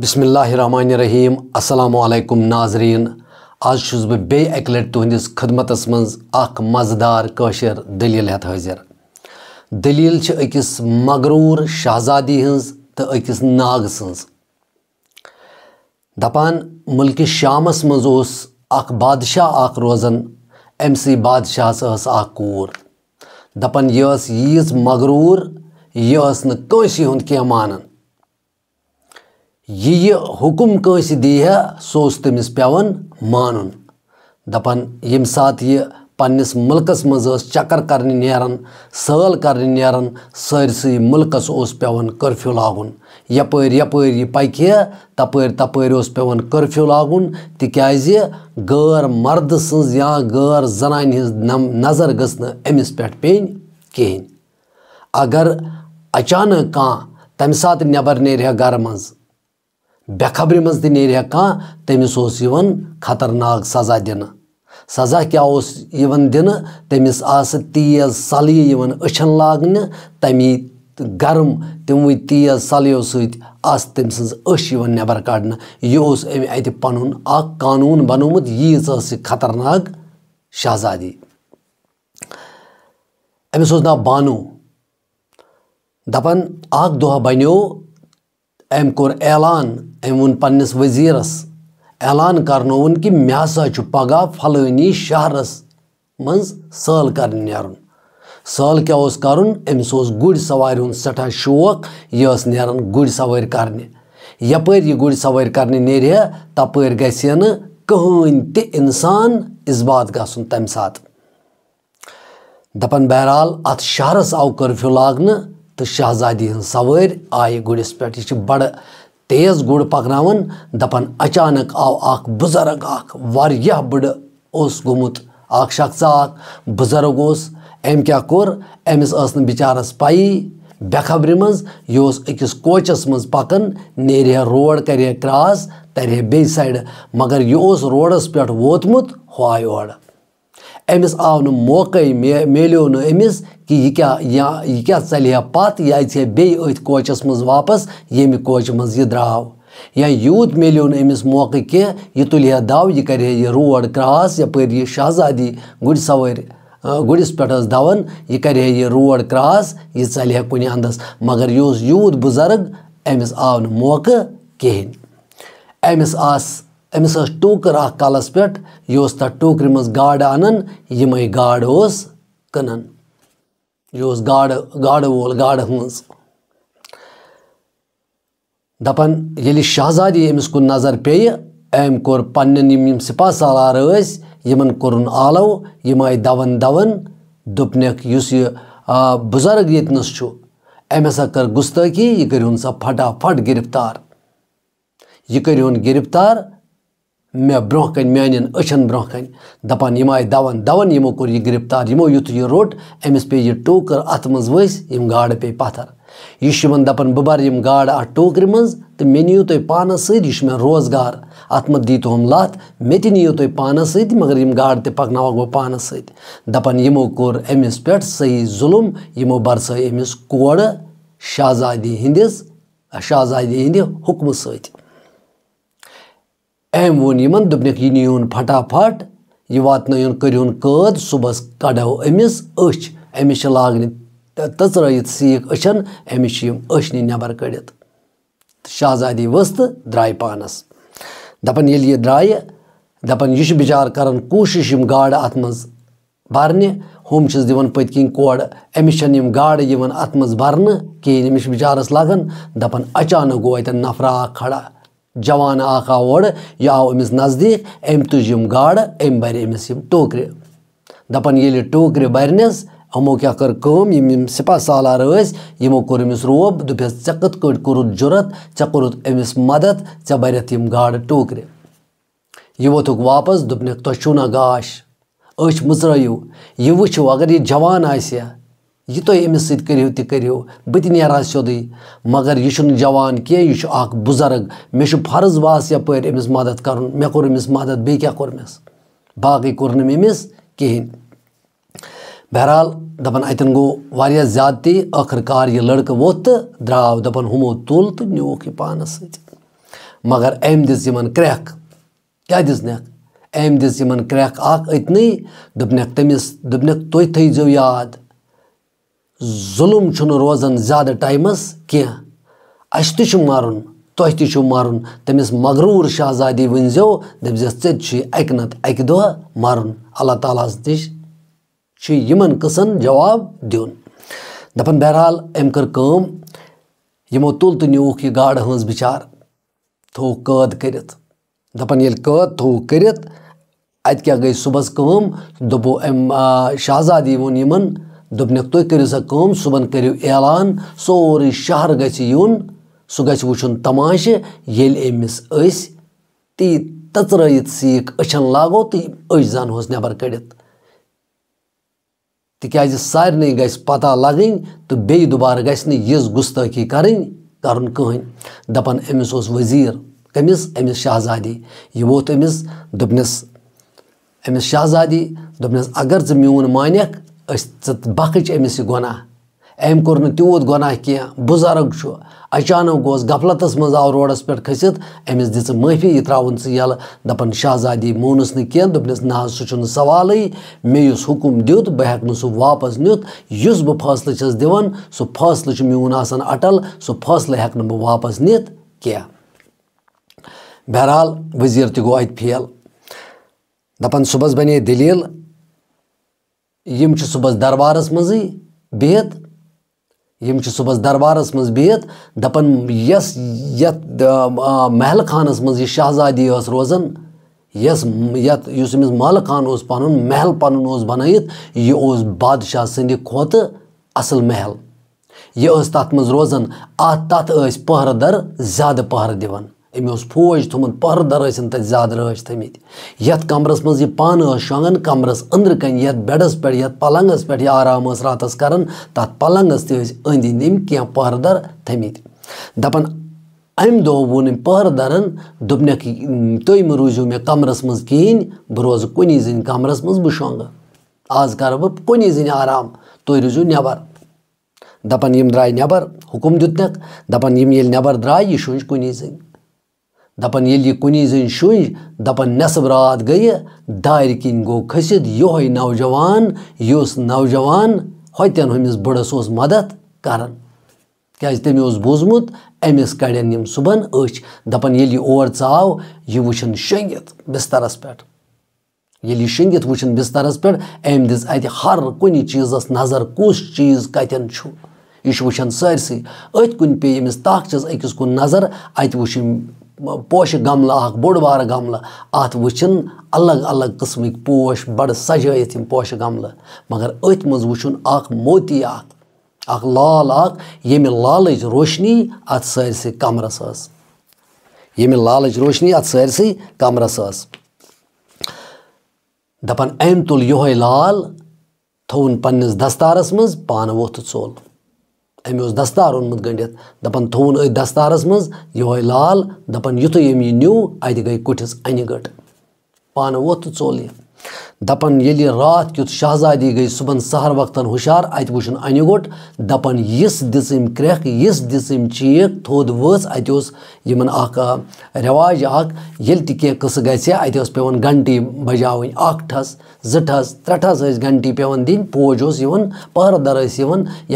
बसमीम अल्लाम नाजरीन आज बह बे लट तुंदिस खदमत मज मजदार कशर दलील हथ हाजिर दलील अकस मगरूर शहजादी हज तो अकस नाग सपान मुल्क शामस बादशाह अख रोजान अम बादशाह कूर दपान यह मगरूर यह कंसी हूँ कह मानान ये हुकुम कंस दी है सो तमिस पेवान मान दपान यम सात यह पन्नस मुल्कस मज चकर कर नान सल कर नान सारस मुल्कस पेवान कर्फ्यू लागन यपर यपर यह पक तपर तपर पेवान कर्फ्यू लागन तिकाज गैर मर्द सज या गैर जनान हज नजर गमिस पे पे कहें अगर अचानक कह तम नबर नर घर मज़ बेखबरी मज तेह कह तमिस खतरनाक सजा दिन सजा क्या दिन तमिस तेज सलिये अछन लागन तमी गर्म तमव तेज सलियो सम सश नबर का यह अमि अत पन कानून बनोमुत यीज खतरनाक शहजादी अमिस ना बानो दपान दह बनो एम कोर एलान एम वन पन्नस वजीरस एलान करनोवन कि मे हसा चु पगह फलानी शहरस मंज सल कर नरुन सल क्या उस करुन अमिस उस गुड़ सवार सठा शौक यह नरान गुड़ सवार कर यपर यह गुड़ सवार कर तपर ग कहन ते इंसान इजबात गुन तमें सात दपन बहरहाल अत शहरस आव कर्फ्यू लागन तो शहजादी हज सवर आये गुड़िस पे यह बड़ तेज गुड़ पकन दपान अचानक आव अख बुजर्ग अख बड़ गोमुत अख शख्स अख बुजर्ग अम क्या कोर अमिस बिचारस पाई बेखबरी मज यह अकिस कोचस मज पकन नेर रोड कर क्रॉस तर बे सड़ मगर यह रोडस पे वोतमुत हो أمِس آو نہٕ موقعے مے میلیو نہٕ أمِس کہِ یہِ کیٛاہ یا یہِ کیٛاہ ژَلہِ ہا پَتھ یہِ اَژِ ہا بیٚیہِ أتھۍ کوچَس منٛز واپَس ییٚمہِ کوچہِ منٛز یہِ درٛاو یا یوٗت میلیو نہٕ أمِس موقعہٕ کینٛہہ یہِ تُلہِ ہا دَو یہِ کَرِ ہا یہِ روڈ کرٛاس یَپٲرۍ یہِ شہزادی گُرۍ سوٲرۍ گُرِس پٮ۪ٹھ ٲس دَوَن یہِ کَرِ ہا یہِ روڈ کرٛاس یہِ ژَلہِ ہا کُنہِ اَندَس مگر یہِ اوس یوٗت بُزَرٕگ أمِس آو نہٕ موقعہٕ کِہیٖنۍ أمِس آس अमिस टोकर कलस पे यह तथा टोकर मज गाड़ अनान यम गाड़ कनान यह गाड़ गाड़ वोल गाड़ हज दपान ये शहजादी अमिस कुन नजर पे अम कोर पन्न सिपा सालार यमन कोरन आलो यम आय दवन दवन दोपनक बुजुर्ग यतनस अम हसा कर गुस्ताखी यह कर फटाफट गिरफ्तार यह कर गिरफ्तार मे ब्रोह कन मान अचन ब्रोह कन दपान यम आए दवन दवन यमो कोर यह गिरफ्तार यमो युत यह रोट अमिस पे यह टोकर अत मज वम गाड़ पे पत्थर यह दपान बह भर यम गाड़ अ टोकर मं तो मे नियो तुम पानस सह मे रोजगार अत मत दी तुम लत मे तह नीव तुम पान सगर यम गाड़ तक पकन बह पान सपान यमो कोर अमिस पे सही जुलम यमो बरस अमिस कोड़ शाहजादी हंदिस शाहजादी हंदि हुकम सत्य أم वोन यमन दोपनक यह नीन फटाफट यह वातन करियन कद सुबह कड़ो अमिस अछ अमिस लागन तचरत सीख अछन अमिस अछ नि नबर कड़ित शाहजादी वस्त द्राय पानस दपन ये यह द्राय दपन यह बिचार कर कोशिश गाड़ अत भरने हम दिवान पत कोर अमिस गाड़ अत भर कहें अमिस बिचारस लगन दपन अचानक गो अत नफरा खड़ा जवान आका ओर यह आव नज़दीक अम तुज गाड़ अम बर अमिस टोकर दपान ये टोकर बरनस हमो क्या कर कम सिपा सालार यमो कोर रोब दुपस ऐ कत कट जुरत ऐ कोरुत अमिस मदद ऐ बरत यम गाड़ टोकर यह वोथुक वापस दुपन तुह गाश अच मचरयू यह वो अगर यह जवान आ यह तुम अमिस सो करो बत नारान सियोद मगर यह जवान कह बुजर्ग मे फर्ज वास यप अमिस मदद कर मे कोर अमिस मदद बे क्या कोर मस बाकी कोर नमिस कहें बहरहाल दपन अत गो वह ज्यादती आखिरकार यह लड़क वो तो द्राव दपन हमो तुल तो न्यूक यह पान सगर अम दिन इन क्रैक क्या दिजनख अम दिन इन क्रैक अतन दोपनख तमिस दोपनख तुम थो याद जुल्म चुन रोजन ज्यादा टाइमस कह अस मारन तुह तो तु मारन तमिस मगरूर शहजादी वनजो दपजस ऐसे अक नत दह मारन अल्लाह ताल नश कसन जवाब दिन दपन बहरहाल अम कम यमो तुल तो नूक यह गाड़ हज बिचार थो कद कर दपन ये कैद थो कर अत क्या गई सुबह कम दपो अम शहजादी वोन दोपनक तुम करो सा कम सुबह करो ऐलान सोरे शहर गुन सह गुन तमाश ये अमिस ती तत्र सीख अचन लागो तो अच जानोस नबर कड़ित तिकाज सारे ग पता लगन तो बे दुबार गज करें कर कहें दपान अमिस वजीर कमिस अमिस शाहजादी यह वोत अमिस दोपनस अमिस शाहजादी दोपनस अगर ज मून मानक बख्च अमिस गुनाह अम कोर तूत गुनाह कह बुजर्ग अचानक गोस गफलत मज आव रोडस पे खसित अमिस दिच माफी यह त्रावन ये दपन शाहजादी मोनस नी ना सह सवाल मे इस हुकुम दुत बह हेक सह वापस नुत इस बह फैसलह दिवान सह फल मून आसान अटल सह फैसलह हेक वापस नित कह बहरहाल वजीर तगो अत फेल दपान सुबह बने दलील यम सुबह दरबारस मज बिहत यम सुबह दरबारस मज बिहत दपन यस यत महल खानस मज शहजादी रोजान यस यत उस महल खान पन महल पन बन यह बादशाह सद खोत असल महल यह तथ मज रोजान अत तथ पहरदार ज्यादा पहर दिवान أمۍ اوس فوج تھوٚمُت پردٕ ٲسِن تَتہِ زیادٕ رٲچھ تھٲمٕتۍ یَتھ کَمرَس منٛز یہِ پانہٕ ٲس شۄنٛگان کَمرَس أنٛدرٕ کَنۍ یَتھ بٮ۪ڈَس پٮ۪ٹھ یَتھ پَلنٛگَس پٮ۪ٹھ یہِ آرام ٲس راتَس کَران تَتھ پَلنٛگَس تہِ ٲسۍ أنٛدۍ أنٛدۍ أمۍ کینٛہہ پہرٕدَر تھٲمٕتۍ دَپان اَمہِ دۄہ ووٚن أمۍ پہرٕدَرَن دوٚپنَکھ تُہۍ مہٕ روٗزِو مےٚ کَمرَس منٛز کِہیٖنۍ بہٕ روزٕ کُنی زٔنۍ کَمرَس منٛز بہٕ شۄنٛگہٕ آز کَرٕ بہٕ کُنی زٔنۍ آرام تُہۍ روٗزِو نٮ۪بَر دَپان یِم درٛاے نٮ۪بَر حُکُم دیُتنَکھ دَپان یِم ییٚلہِ نٮ۪بَر درٛاے یہِ شۄنٛج کُنی زٔنۍ दपन ये कुनी जन शुई दपान नसब रात गई दार किन गो खसित यो नौजवान यह नौजवान हतन हमिस बड़स मदद कर क्या तमें बूजमुत अमिस कड़न यम सुबह अच दपन ये ओर चाव यह वुन शंगित बिस्तरस पे ये शंगित वुन बिस्तरस पे अम दिज अत हर कुन चीजस नजर कुस चीज कतन यह वुन सारस अत कुन पे अमिस ताकचस अकिस कुन नजर अत वुम पोश गमल बोड़ बार गमल अत वुचन अलग अलग कस्मिक पोश बड़ सजायत पोश गमल मगर अथ मज वुचन मोती अत अख लाल अख लाल रोशनी अत सारस कमरस ये लाल रोशनी अत सारस कमरस दपान अम तुल यो लाल थोन पन्नस दस्तारस मज पान वोथ चोल أمۍ اوس دستار اوٚنمُت گٔنٛڈِتھ دَپان تھوٚوُن أتھۍ دستارَس منٛز یِہوے لال دَپان یُتھُے أمۍ یہِ نیوٗ اَتہِ گٔے کُٹھِس اَنہِ گٔٹ پانہٕ ووٚتھ تہٕ ژوٚل یہِ दपन ये रात क्युत शहजादी गई सुबह सहर वक्त हुशार अत वुन अन गोट दपन इस दिस क्रेख इस दिस चीख थोद वस अत इन रवाज ये कह कस ग पे घंटी बजाव ठस जु ठस घंटी पे दिन पोज पहरदर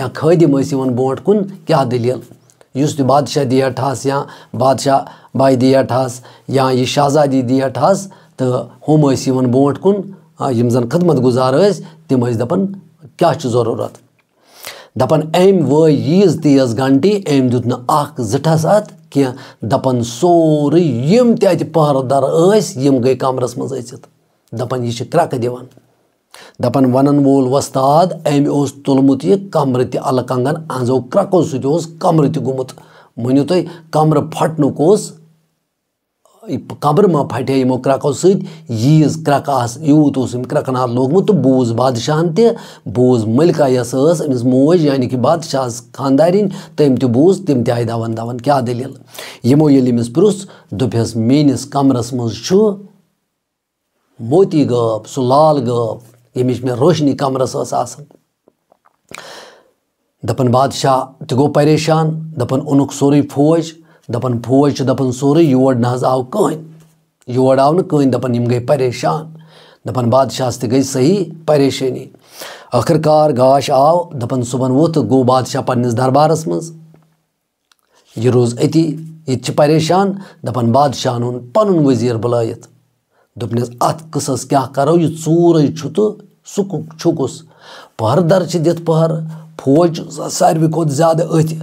या खदम बोट कुन क्या दलील इस बादशाह दिया ठस या बादशाह बाई दिया ठस या यह शहजादी दिया ठस तो हम बोट कुन जन खदमत गुजार तम दपन क्या जरूरत दपन अम वो यीज तेज घंटी अम दुत नठस अत कह दपन सोरे यम तहरदार यम गई कमरस मज दपन यह क्रक दिवान दपन वन वोल वस्ताद अमि तुलमुत यह कमर तल कंगन अंजो क्रको सो कमर तुम मनु तुम कमर फटन कबर मा फटे यमो क्रको सीज क्रक यूत क्रकन हाथ लोगमुत तो बूज बादशाह ते बूज मलिका यस अमिस मोज यानि कि बादशाह खानदारिन तम तो बूज तम तय दवन दवन क्या दलील यमो ये अमिस पुस दोपहस मेनिस कमरस मजु मोती गप सु लाल गप यम मे रोशनी कमरस दपन बादशाह तो गो परेशान दपन उनुक सोरे फौज दपन फौज दपन सोरे योर ना आव कहें योर आव कहें दपन यम गई परेशान दपन बादशाह गई सही परेशानी आखिरकार गाश आव दपन सुबह वोथ गो बादशाह पन्नस दरबारस मज यह रोज अति यह परेशान दपन बादशाह ओन पन वजीर बुलायत दोपनस अत कस क्या करो यह चूर तो सुकुक छुकुस पहरदार दिथ पहर फौज सारे खुद ज्यादा अथ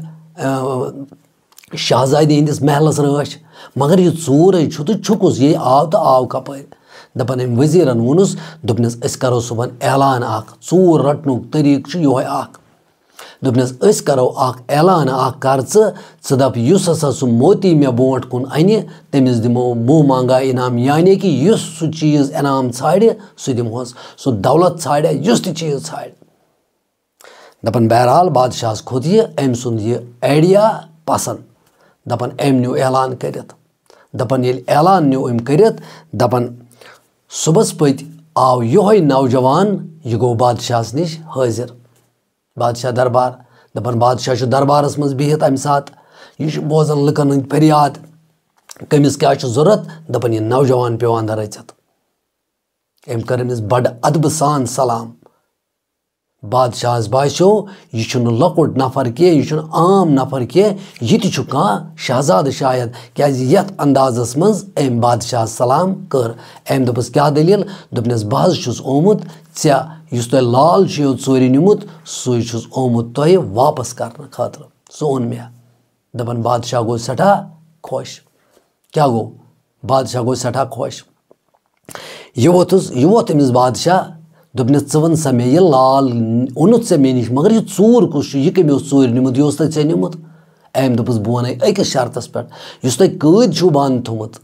شہزادِ ہٕنٛدِس محلَس رٲچھ مگر یہِ ژوٗرَے چھُ تہٕ چھُکُس یے آو تہٕ آو کَپٲرۍ دَپان أمۍ ؤزیٖرَن ووٚنُس دوٚپنَس أسۍ کَرو صُبحن اعلان اَکھ ژوٗر رَٹنُک طٔریٖقہٕ چھُ یِہوے اَکھ دوٚپنَس أسۍ کَرو اَکھ اعلان اَکھ کر ژٕ ژٕ دَپ یُس ہَسا سُہ موتی مےٚ برونٛٹھ کُن اَنہِ تٔمِس دِمو مُہ مانگاہ اِنعام یعنی کہِ یُس سُہ چیٖز انعام ژھانڈِ سُہ دِمہوس سُہ دولت ژھانڈِ یُس تہِ چیٖز ژھانڈِ دَپان بہرحال بادشاہَس کھوٚت یہِ أمۍ سُنٛد یہِ آیڈیا پَسنٛد दपन अम न्यू ऐलान कर दपन ये ऐलान न्यू अम कर दपन सुबस पत आव यो नौजवान यह गो बादशाह नश हाजिर बादशाह दरबार दपन बादशाह दरबार मज बिहत अम सात यह बोजान लुकन हंद फरियाद कमिस क्या जरूरत दपन यह नौजवान पेवान रचत अम कर बड़ अदब सान सलाम Badşahız başo, yüşünü lakurt nafar ki, yüşünü am nafar ki, yiti çuka şahzadı şayet. Kez yet andazasımız em badşah salam kır. Em dapız kya delil, dupnes bazı şuz omut, tya yüz toy lal şiyot suri nimut, suy şuz omut toy vapas karna khatır. Su onmaya. Dapan badşah go sata khoş. Kya go? Badşah go sata khoş. Yuvotus, yuvot emiz badşah दोपन वन सा मे यह लाल ओनुत मे नश मगर यह चूर कुछ यह कमो चूर निमुत यह तक ऐसे अम दोपस बह वन अकिस शरतस पे तुम कद बंद थोमुत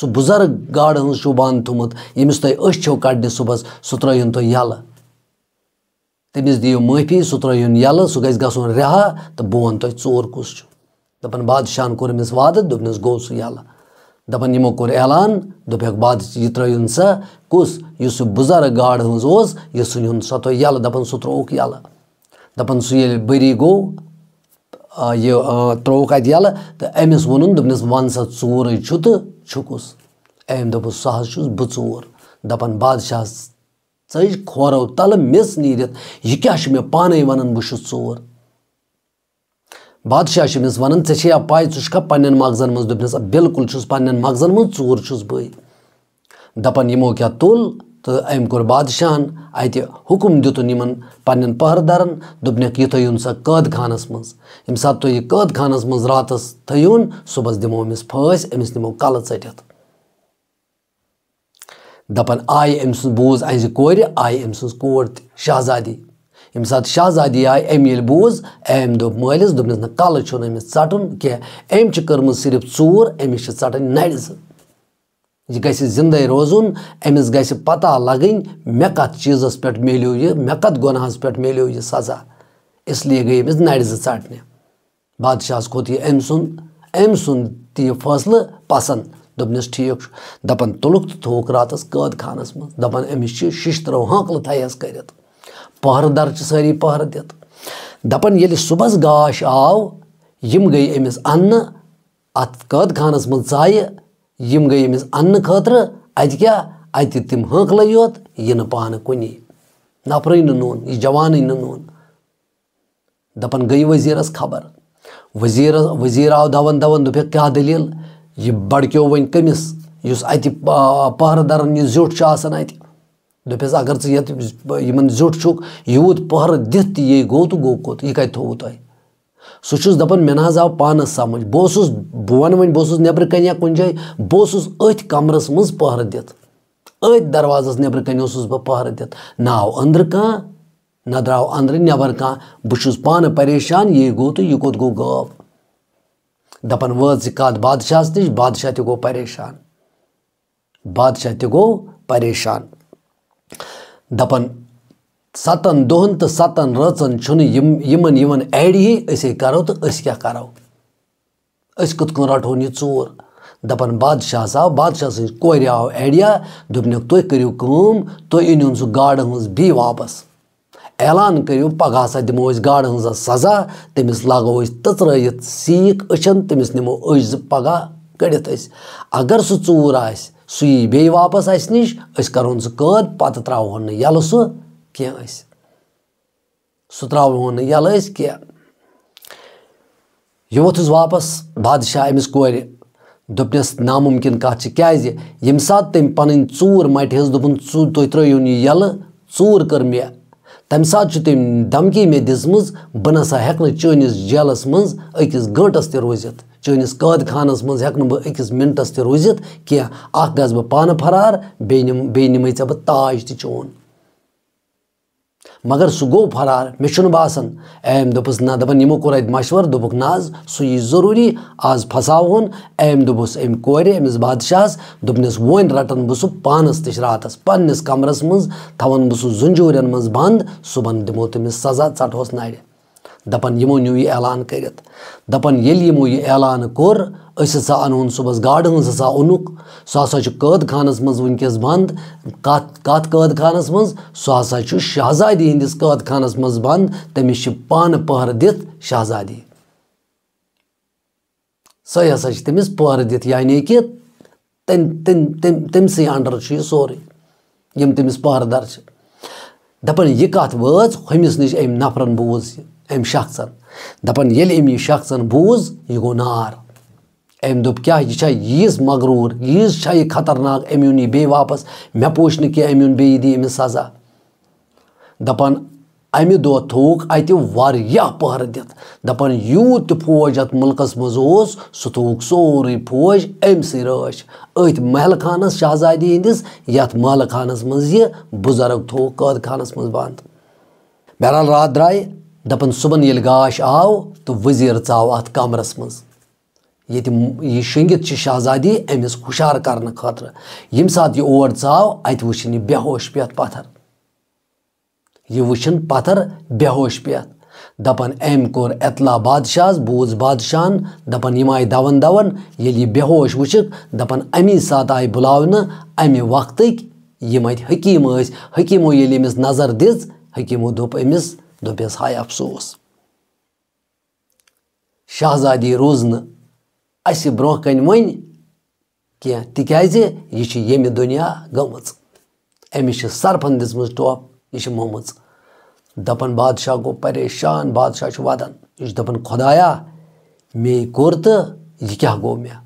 सह बुजर्ग गाड़ हज बंद थोमुत यमिस तुम अशो कड़ने सुबह सह त्रोन तुम यल तमिस दियो माफी सह त्रोन यल सह ग रिहा तो बह वन तुम चोर कुछ दोपान बादशाहन कोरमस वादत दोपनस गो सह यल दपन यमो कोर ऐलान दोपहर बाद यह त्रोन सा कुस यह बुजार गाड़ हज यह सुन सो तो यल दपन सह त्रोक यल दपन सह बरी गो यह त्रोक अत यल तो अमिस वोन दोपनस वन सा चूर तो छुकुस अम दोप सह चूर दपन बादशाह चज खोरों तल मिस नीरत यह क्या मे पान वन बह चूर बादशाह वन ऐ पाई झ पन्न मगजन मज दोपनस बिल्कुल पन्न मगजन मज चूर बे दपान यमो क्या तुल तो अम कोर बादशाहन अत हुकुम दुतन पन्न पहरदारन दोपनक यह थन सा कैद खानस मज यम सा तुम यह कैद खानस मज रात थन सुबह दमो अमिस फस अमिस नमो कल चटित दपन आय अम सूज अहज कोर आय अम सूज कोर यम सात शाहजादी आए अम ये बूज अम दोप मलिस दोपनस ना कल चुन अमिस षटन कह अम कर्म सिर्फ चूर अमिस षटन नर यह गि जिंदे रोजन अमिस गि पता लगन मे कत चीज़स पे मिलो यह मे कत गुनहस पे मिलो यह सजा इसलिए गई अमिस नर षटने बादशाह खोत यह अम सुंद अम सुंद ती फैसलह पसंद दोपनस ठीक दपान तुलुक तो थोक रात कैद खानस मं दपान अमिस शिश तरो हकल थैस कर पहर दर सारी पहर दित दपन ये सुबह गाश आव यम गई अमिस अन्न अत कद खानस मं चाय यम गई अमिस अन्न खतर अत क्या अत तम हंकल योत यह पान कुन नफर नोन यह जवान नोन दपन गई वजीरस खबर वजीर वजीर आव दवन दवन दुपे क्या दलील यह बड़को वन कमिस अत पहरदारन यह जुट अत दपस अगर इन जुट चुक यूत पहर दिथ ये गो तो गो कोत यह कत थो तुम सह दपान मे ना आव पान समझ बहुस बह वन वन बहुस नबर कन या कुन जाए बहुस अथ कमरस मज पहर दिथ अथ दरवाजस नबर कन बह पहर दिथ ना अंदर कह न द्राव अंदर नबर कह बह पान परेशान ये गो तो यह कोत गो गाव दपान वज कत बादशाह नश बादशाह तो गो परेशान बादशाह तो गो परेशान दपन सतन दोहन तो सतन रचन चुन यमन एड ये असे करो तो क्या करो कत रटो यह चोर दपन बादशाह आव बादशाह सज कोर आव एडिया दुपन तुम करू कम तुम इन सह गाड़ हज बी वापस ऐलान करो पगह हसा दमो गाड़ हज सजा तमिस लगो तत्र सीख अचन तमिस नमो अज पगह कड़ित अगर सह चूर आ सू बे वापस अस नश करो सद पत् त्रो नल सू नल कह वो वापस बादशाह अमिस कौर दपनस नामुमकिन क्या कम तम पीन चूर मटिज दोपन चू तु त्रो यल चूर कर् मे तम तमकी मे दिज बह चलस मंस अकिस घंटस چٲنِس قٲد خانَس منٛز ہٮ۪کہٕ نہٕ بہٕ أکِس مِنٹَس تہِ روٗزِتھ کینٛہہ اَکھ گژھٕ بہٕ پانہٕ فرار بیٚیہِ نِم بیٚیہِ نِمَے ژےٚ بہٕ تاج تہِ چون مگر سُہ گوٚو فرار مےٚ چھُنہٕ باسان أمۍ دوٚپُس نہ دَپان یِمو کوٚر اَتہِ مَشوَر دوٚپُکھ نہ حظ سُہ یی ضٔروٗری آز پھَساوہون أمۍ دوٚپُس أمۍ کورِ أمِس بادشاہَس دوٚپنَس وۄنۍ رَٹان بہٕ سُہ پانَس تہِ راتَس پنٛنِس کَمرَس منٛز تھاوان بہٕ سُہ زُنجوٗرٮ۪ن منٛز بنٛد صُبحن دِمو تٔمِس سزا ژَٹہوس نَرِ दपान यमो न्यू कर दपान ये यमो यह ऐलान कोर अनोन सुबस गाड़ हा हसा ओनुक सह हसा कैद खानस मज वस बंद कत कैद खानस मज सह हसा शहजादी हंदिस कैद खानस मज बंद तमिस पान पहर दित शहजादी सह हसा तमिस पहर दित यानी कि तमस अंडर यह सोरे यम तमिस पहरदार दपान यह कत वज हमिस नश अम नफरन बूज यह أمۍ شخصن دَپان ییٚلہِ أمۍ یہِ شخصن بوٗز یہِ گوٚو نار أمۍ دوٚپ کیٛاہ یہِ چھا ییٖژ مغروٗر ییٖژ چھا یہِ خطرناک أمۍ اوٚن یہِ بیٚیہِ واپَس مےٚ پوٗچھ نہٕ کینٛہہ أمۍ اوٚن بیٚیہِ دِ أمِس سزا دَپان اَمہِ دۄہ تھووُکھ اَتہِ واریاہ پٔہرٕ دِتھ دَپان یوٗت تہِ فوج یَتھ مُلکَس منٛز اوس سُہ تھووُکھ سورُے فوج أمۍسٕے رٲچھ أتھۍ محلہٕ خانَس شہزادی ہِنٛدِس یَتھ محلہٕ خانَس منٛز یہِ بُزرٕگ تھوٚوُکھ قٲد خانَس منٛز بنٛد بہرحال راتھ درٛایہِ दपन सुबन ये गाश आव तो वजीर चाव अत कमरस मं ये शंगित शहजादी अमिस हुशार कर खतर यम सात यह ओर चाव अत वुन बेहोश पे पथर यह वुन पथर बेहोश पे दपन अम कोर एतला बादशाह बूज बादशाह दपन यम आय दवन दवन ये बेहोश वुचिक दपान अमी सात आय बुलाव अमि वक्त यम अत हकीम हकीमो ये नजर दिज हकीमो दोप अमिस دوٚپٮ۪س ہاے اَفسوس شہزادی روٗز نہٕ اَسہِ برونٛہہ کَنہِ وۄنۍ کینٛہہ تِکیازِ یہِ چھِ ییٚمہِ دُنیا گٔمٕژ أمِس چھِ سرپھن دِژمٕژ ٹۄپھ یہِ چھِ موٚمٕژ دَپان بادشاہ گوٚو پریشان بادشاہ چھُ وَدان یہِ چھُ دَپان خۄدایا مے کوٚر تہٕ یہِ کیٛاہ گوٚو مےٚ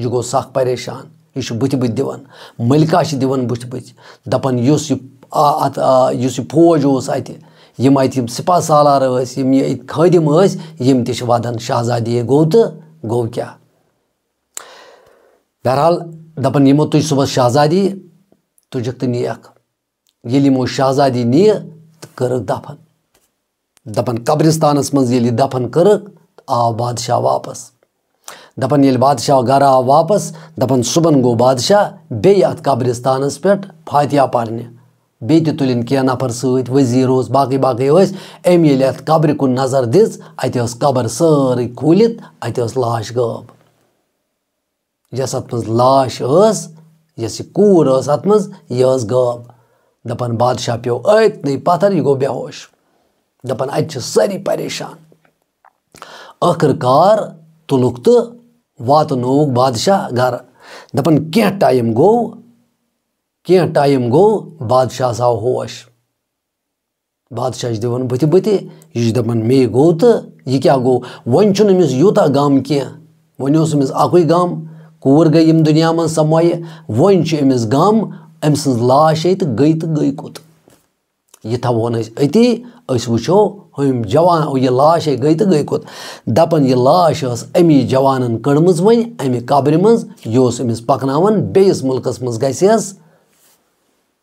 یہِ گوٚو سخ پریشان یہِ چھُ بٕتھِ بٕتھِ دِوان مٔلکا چھِ دِوان بٕتھِ بٕتھِ دَپان یُس یہِ اَتھ یُس یہِ فوج اوس اَتہِ यम अत सिपा सालार खदम यम तदन शहजादी गो तो गो क्या बहरहाल दपान यमो तुझ सुबह शहजादी तुजक तो नियक यमो शहजादी नी तो कर दफन दपान कब्रिस्तान मज दफन कर आव बादशाह वापस दपन ये बादशाह गर आव वापस दपान सुबह गो बादशाह बे अत कब्रिस्तान पे फातिया पढ़ने بیٚیہِ تہِ تُلِن کینٛہہ نفر سۭتۍ ؤزیٖر اوس باقٕے باقٕے ٲسۍ أمۍ ییٚلہِ اَتھ قبرِ کُن نظر دِژ اَتہِ ٲس قبر سٲرٕے کھوٗلِتھ اَتہِ ٲس لاش غٲب یۄس اَتھ منٛز لاش ٲس یۄس یہِ کوٗر ٲس اَتھ منٛز یہِ ٲس غٲب دَپان بادشاہ پیوٚو أتۍنٕے پَتھر یہِ گوٚو بے ہوش دَپان اَتہِ چھِ سٲری پریشان ٲخٕر کار تُلُکھ تہٕ واتنووُکھ بادشاہ گَرٕ دَپان کینٛہہ ٹایم گوٚو कह टाइम गो बादशाह आव होश बादशाह दिवन बत बत यह दपान मे गो तो यह क्या गो वह यूत गम कह वह अकु गम कूर गई दुनिया मं समय वह अमिस गम अम लाश ये गई तो गई कुत यह थवन अति वो हम जवान यह लाश है गई तो गई कुत दपान यह लाश अमी जवान कड़म वन अमि कब्र मं यह अमिस पकन बेस मुल्क मं गस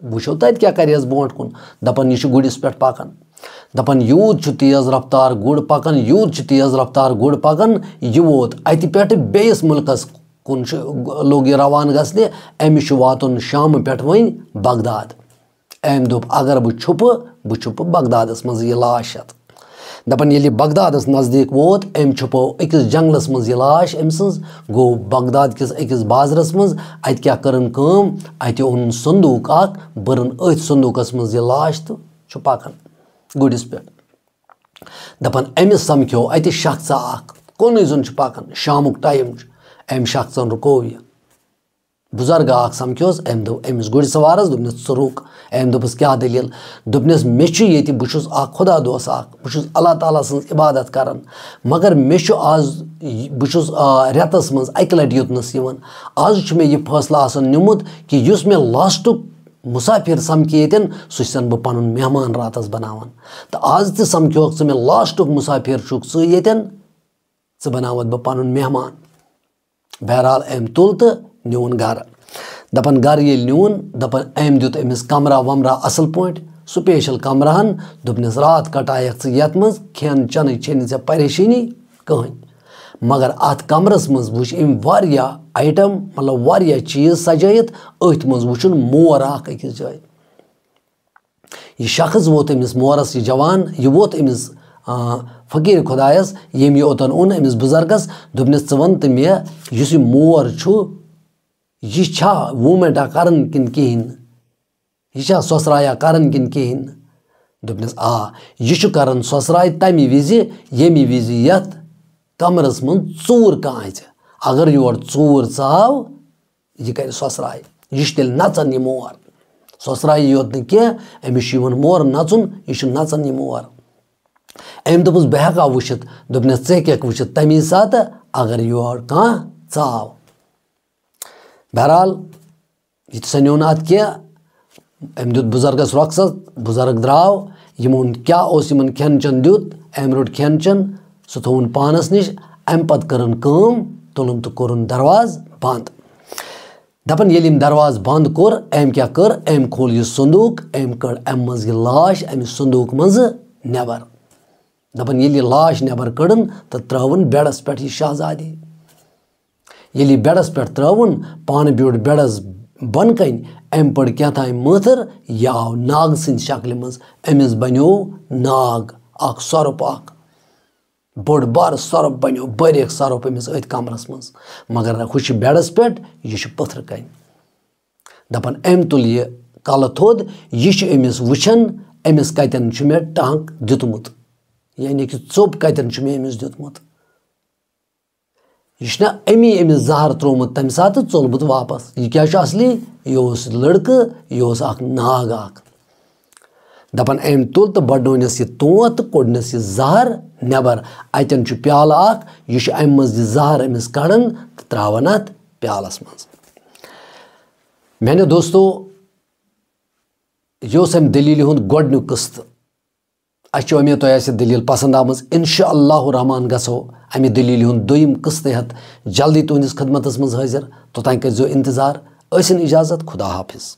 वो तत क्या करेस ब्रोट कुन दपन यह गुड़िस पे पकान दपन यूत तेज रफ्तार गुड़ पकान यूत तेज रफ्तार गुड़ पकान यह वोत अत पे बेस मुल्कस कुन लोग यह रवान गसने अमिश वातन शाम पे वन बगदाद अम दुप अगर बह छुप बह छुप बगदाद मे लाश हथ दपन ये बगदादस नज़दीक वोत अम छुपो अकिस जंगलस मज यह लाश अम गो बगदाद किस अकिस बाजरस मज अत क्या करन कम अत ओन संदूक अख बरन अथ संदूकस मज यह लाश तो पकान गुडिस पे दपन अमिस समख्यो अत शख्सा अख कुन जन पाकान शामुक टाइम अम शख्सन रुको यह بُزرگ اکھ سَمکھیوس اَمہِ دوٚپ أمِس گُرۍ سوارَس دوٚپنَس ژٕ رُک أمۍ دوٚپُس کیٛاہ دٔلیٖل دوٚپنَس مےٚ چھُ ییٚتہِ بہٕ چھُس اکھ خۄدا دوس اکھ بہٕ چھُس اللہ تعالیٰ سٕنٛز عبادت کران مگر مےٚ چھُ آز بہٕ چھُس رٮ۪تس منٛز اَکہِ لٹہِ یوٚتنَس یِوان آز چھُ مےٚ یہِ فٲصلہٕ آسان نِمُت کہِ یُس مےٚ لاسٹُک مُسافِر سَمکھِ ییٚتٮ۪ن سُہ چھُسَن بہٕ پَنُن مہمان راتَس بَناوان تہٕ آز تہِ سَمکھیوکھ ژٕ مےٚ لاسٹُک مُسافِر چھُکھ ژٕ ییٚتٮ۪ن ژٕ بَناوَتھ بہٕ پَنُن مہمان بہرحال أمۍ تُل تہٕ نیون گھر دپان گھر ییٚلہِ نیوٗن دپان أمۍ دیُت أمِس کمرہ ومرہ اَصٕل پٲٹھۍ سُپیشل کمرہن دوٚپنَس راتھ کٹایَکھ ژٕ یَتھ منٛز کھٮ۪ن چٮ۪نٕچ چھے نہٕ ژےٚ پریشٲنی کٕہٕنۍ مگر اَتھ کمرَس منٛز وٕچھ أمۍ واریاہ آیٹم مطلب واریاہ چیٖز سجٲیِتھ أتھۍ منٛز وٕچھُن مور اکھ أکِس جایہِ یہِ شخص ووت أمِس مورَس یہِ جوان یہِ ووت أمِس فقیٖر خۄدایَس ییٚمۍ یہِ اوٚتَن اوٚن أمِس بُزرگَس دوٚپنَس ژٕ وَن تہٕ مےٚ یُس یہِ مور چھُ यह मूमेंटा करन किन कहें यह ससराया करन किन कहें दोपनस आ यह करन ससराय तमि वज यमि वज यथ कमरस मं चूर अगर योर चूर चाव यह कर ससराय यह तेल नचन यह मोर ससराय योत नमिश मोर नचुन यह नचन यह मोर अम दोपस बह हा वुत दोपनस ऐ हेक तमी सात अगर योर कह चाव बहरहाल यह सनो ना कह क्या अम दुत बुजर्गस रखसत बुजर्ग द्राव यमो क्या इन खेन चेन दुत अम रोट खेन चेन सह थोन पानस निश अम पत करन तुलन तो कोरन दरवाज बंद दपन ये दरवाज बंद कोर अम क्या कर अम खोल यह संदूक अम कड़ अम मज यह लाश अमि संदूक मज नबर दपन ये लाश नबर कड़न तो त्रवन बेडस पे यह शहजादी ये बेडस पे त्रवन पान ब्यूट बेडस बन कन अम पड़ क्या मथर यह आव नाग सद शक्ल मज बनो नाग अख स्वरूप अख बोड़ बार स्वरूप बनो बरिक स्वरूप अमिस अथ कमरस मज मगर हु बेडस पे यह पथर कन दपान अम तुल यह कल थोद यह अमिस वुछन अमिस कतन मे टंक दुतमुत यानी कि चोप कत मे अमिस दुतमुत यह अमी अमिस जहर त्रोमुत तम सात चोलमुत वापस यह क्या असली यह लड़कह यह नाग दपान अम तुल तो बडनोनस यह तोत तो कोडनस यह जहर नबर अतन प्याल यह अम मज जहर अमिस कड़ान तो त्रावान अत प्यालस मज मैंने दोस्तों यह दलील हूँ गोडन कस्त अमे तो दलील पसंद आम इनशा रहमान गो अमि दलील हूँ दुम कस्त हत जल्दी तुंदिस खदमत मज हाजिर तोतान करो इंतजार ऐसन इजाज़त खुदा हाफिज़